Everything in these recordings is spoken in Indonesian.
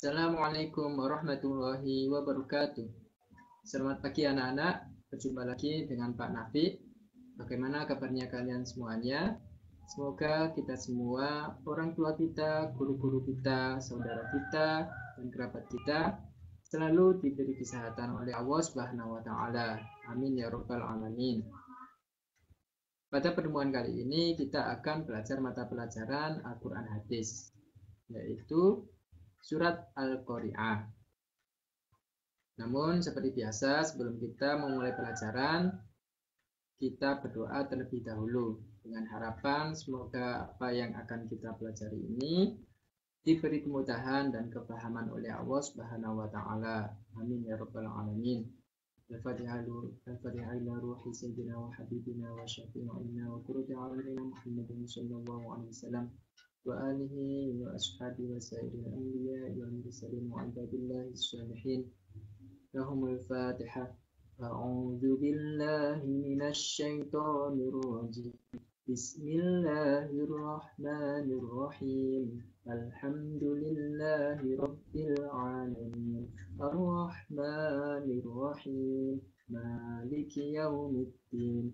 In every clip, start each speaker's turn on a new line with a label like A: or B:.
A: Assalamualaikum warahmatullahi wabarakatuh.
B: Selamat pagi anak-anak. Berjumpa lagi dengan Pak Nafi. Bagaimana
A: kabarnya kalian semuanya? Semoga kita semua, orang tua kita, guru-guru kita, saudara kita, dan kerabat kita selalu diberi kesehatan oleh Allah Subhanahu wa taala. Amin ya rabbal alamin.
B: Pada pertemuan kali ini kita akan belajar mata pelajaran Al-Qur'an Hadis yaitu surat Al-Qari'ah. Namun seperti biasa sebelum kita memulai pelajaran, kita berdoa
A: terlebih dahulu dengan harapan semoga apa yang akan kita pelajari ini diberi kemudahan dan kepahaman oleh Allah Subhanahu wa taala. Amin ya rabbal alamin. الفاتحة الفاتحة إلى روح سيدنا وحبيبنا وشفيعنا وقرة عيننا محمد صلى Sallallahu Alaihi Wasallam. وآله وأصحابه وسائر الأنبياء والمرسلين وعباد الله الصالحين لهم الفاتحة أعوذ بالله من الشيطان الرجيم بسم الله الرحمن الرحيم الحمد لله رب العالمين الرحمن الرحيم مالك يوم الدين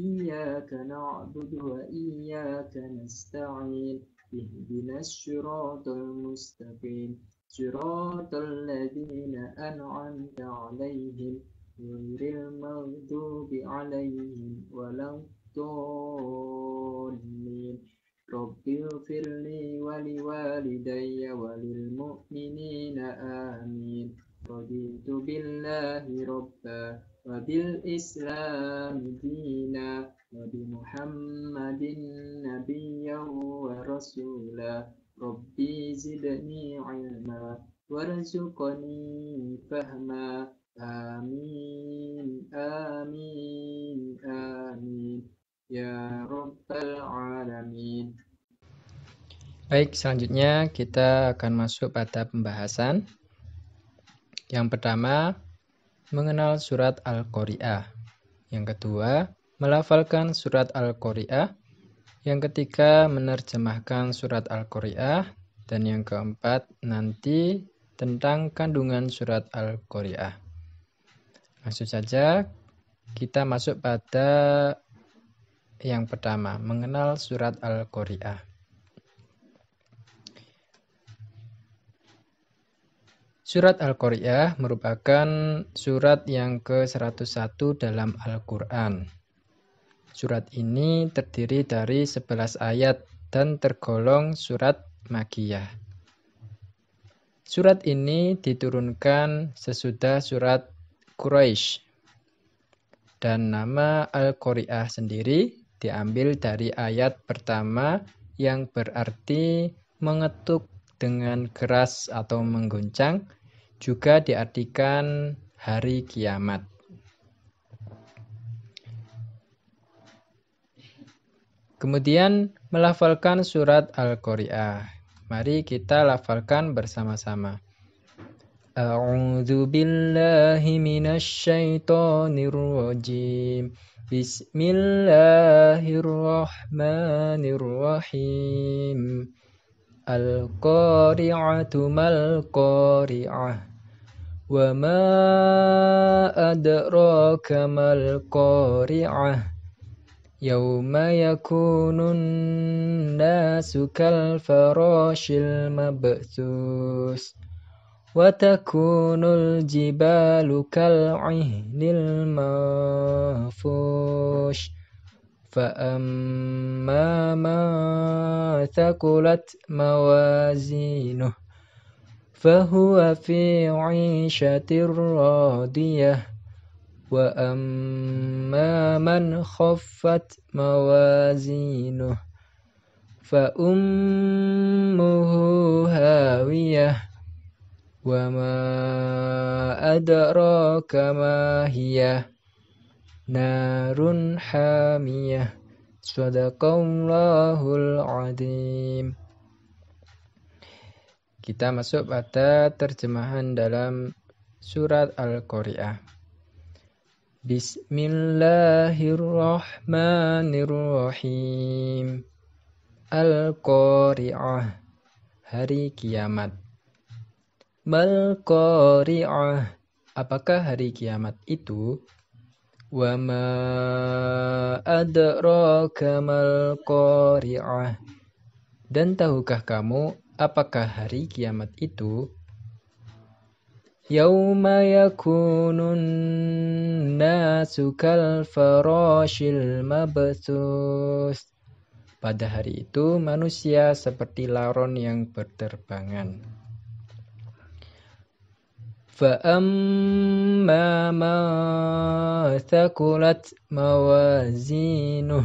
A: إياك نعبد وإياك نستعين اهدنا الصراط المستقيم صراط الذين أنعمت عليهم غير المغضوب عليهم ولا الضالين رب اغفر لي ولوالدي وللمؤمنين آمين رضيت بالله ربا وبال إسلام دينا وبمحمد نبيا ورسولا ربي زدني علما وارزقني فهما آمين آمين آمين يا رب العالمين
B: Baik, selanjutnya kita akan masuk pada pembahasan. Yang pertama, mengenal surat Al-Qari'ah. Yang kedua, melafalkan surat Al-Qari'ah. Yang ketiga, menerjemahkan surat Al-Qari'ah. Dan yang keempat, nanti tentang kandungan surat Al-Qari'ah. Langsung saja, kita masuk pada yang pertama, mengenal surat Al-Qari'ah. Surat Al-Qari'ah merupakan surat yang ke-101 dalam Al-Quran. Surat ini terdiri dari 11 ayat dan tergolong surat Makiyah. Surat ini diturunkan sesudah surat Quraisy dan nama Al-Qari'ah sendiri diambil dari ayat pertama yang berarti mengetuk dengan keras atau mengguncang. Juga diartikan hari kiamat. Kemudian melafalkan surat Al-Qari'ah. Mari kita lafalkan bersama-sama. A'udzu billahi minasyaitonir rajim. Bismillahirrahmanirrahim. Al-Qari'atu mal-Qari'ah. وما أدراك ما القارعة يوم يكون الناس كالفراش المبثوث وتكون الجبال كالعهن المنفوش فأما من ثقلت موازينه فهو في عيشة راضية وأما من خفت موازينه فأمه هاوية وما أدراك ما هي نار حامية صدق الله العظيم Kita masuk pada terjemahan dalam surat Al-Qari'ah. Bismillahirrahmanirrahim. Al-Qari'ah. Hari kiamat. Mal Qari'ah. Apakah hari kiamat itu? Wa ma adraka mal Qari'ah. Dan tahukah kamu Apakah hari kiamat itu? Yauma yakunun nasu kal farashil Pada hari itu manusia seperti laron yang berterbangan. Fa'amma ma'athakulat mawazinuh.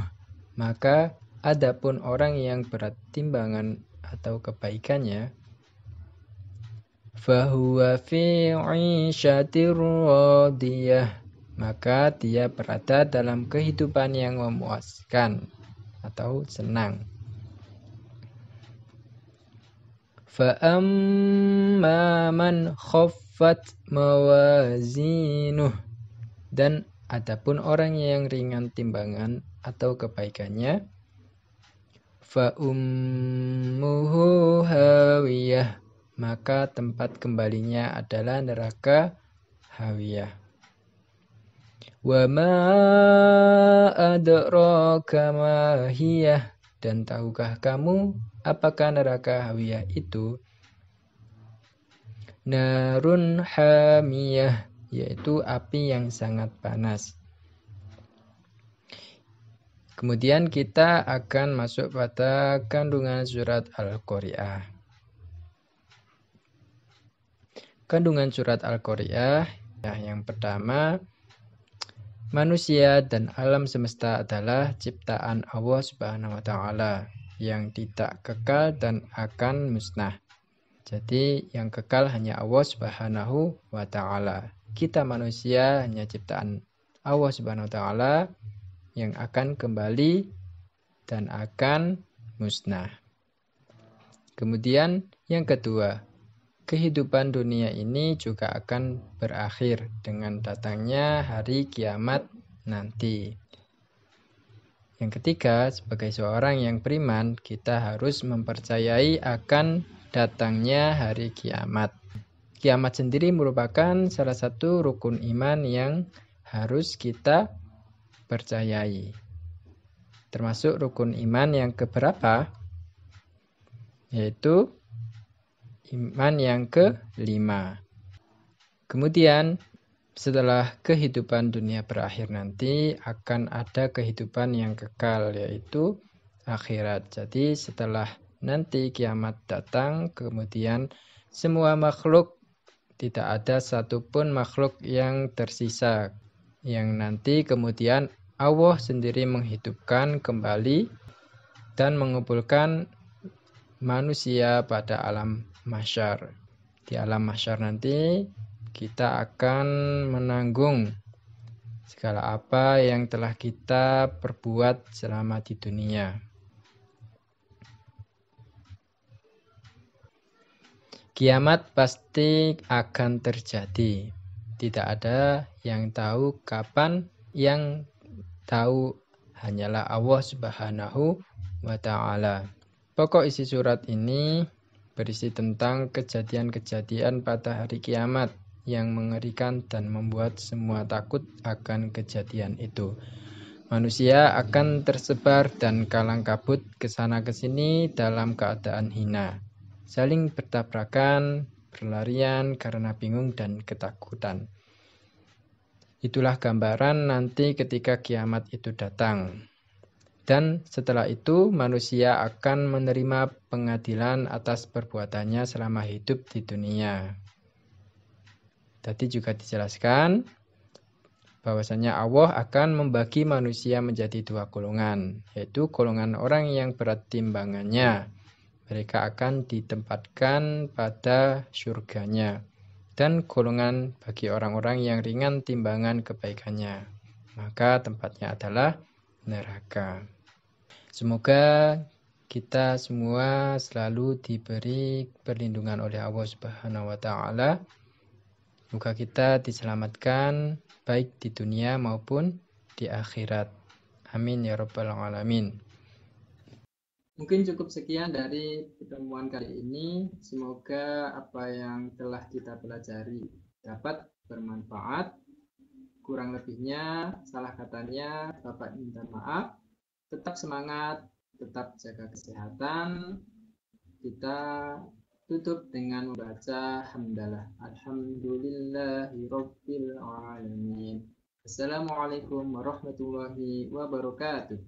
B: maka adapun orang yang berat timbangan atau kebaikannya fahuwa fi 'ishatir radiyah maka dia berada dalam kehidupan yang memuaskan atau senang. Fa'amma man khaffat mawazinuh dan adapun orang yang ringan timbangan atau kebaikannya fa ummuhu hawiyah maka tempat kembalinya adalah neraka hawiyah wa ma adraka dan tahukah kamu apakah neraka hawiyah itu narun hamiyah yaitu api yang sangat panas Kemudian kita akan masuk pada kandungan surat Al-Qari'ah. Kandungan surat Al-Qari'ah ya, yang pertama manusia dan alam semesta adalah ciptaan Allah Subhanahu wa taala yang tidak kekal dan akan musnah. Jadi yang kekal hanya Allah Subhanahu wa taala. Kita manusia hanya ciptaan Allah Subhanahu wa taala yang akan kembali dan akan musnah. Kemudian yang kedua, kehidupan dunia ini juga akan berakhir dengan datangnya hari kiamat nanti. Yang ketiga, sebagai seorang yang beriman, kita harus mempercayai akan datangnya hari kiamat. Kiamat sendiri merupakan salah satu rukun iman yang harus kita percayai. Termasuk rukun iman yang keberapa? Yaitu iman yang kelima. Kemudian setelah kehidupan dunia berakhir nanti akan ada kehidupan yang kekal yaitu akhirat. Jadi setelah nanti kiamat datang kemudian semua makhluk tidak ada satupun makhluk yang tersisa yang nanti kemudian Allah sendiri menghidupkan kembali dan mengumpulkan manusia pada alam masyar. Di alam masyar nanti kita akan menanggung segala apa yang telah kita perbuat selama di dunia. Kiamat pasti akan terjadi. Tidak ada yang tahu kapan, yang tahu hanyalah Allah Subhanahu wa taala. Pokok isi surat ini berisi tentang kejadian-kejadian pada hari kiamat yang mengerikan dan membuat semua takut akan kejadian itu. Manusia akan tersebar dan kalang kabut ke sana ke sini dalam keadaan hina, saling bertabrakan berlarian karena bingung dan ketakutan. Itulah gambaran nanti ketika kiamat itu datang. Dan setelah itu manusia akan menerima pengadilan atas perbuatannya selama hidup di dunia. Tadi juga dijelaskan bahwasanya Allah akan membagi manusia menjadi dua golongan, yaitu golongan orang yang berat timbangannya mereka akan ditempatkan pada surganya dan golongan bagi orang-orang yang ringan timbangan kebaikannya maka tempatnya adalah neraka semoga kita semua selalu diberi perlindungan oleh Allah Subhanahu wa taala Semoga kita diselamatkan baik di dunia maupun di akhirat. Amin ya rabbal alamin. Mungkin cukup sekian dari pertemuan kali ini. Semoga apa yang telah kita pelajari dapat bermanfaat. Kurang lebihnya, salah katanya, Bapak minta maaf.
A: Tetap semangat, tetap jaga kesehatan. Kita tutup dengan membaca hamdalah. Alhamdulillahirabbil Assalamualaikum warahmatullahi wabarakatuh.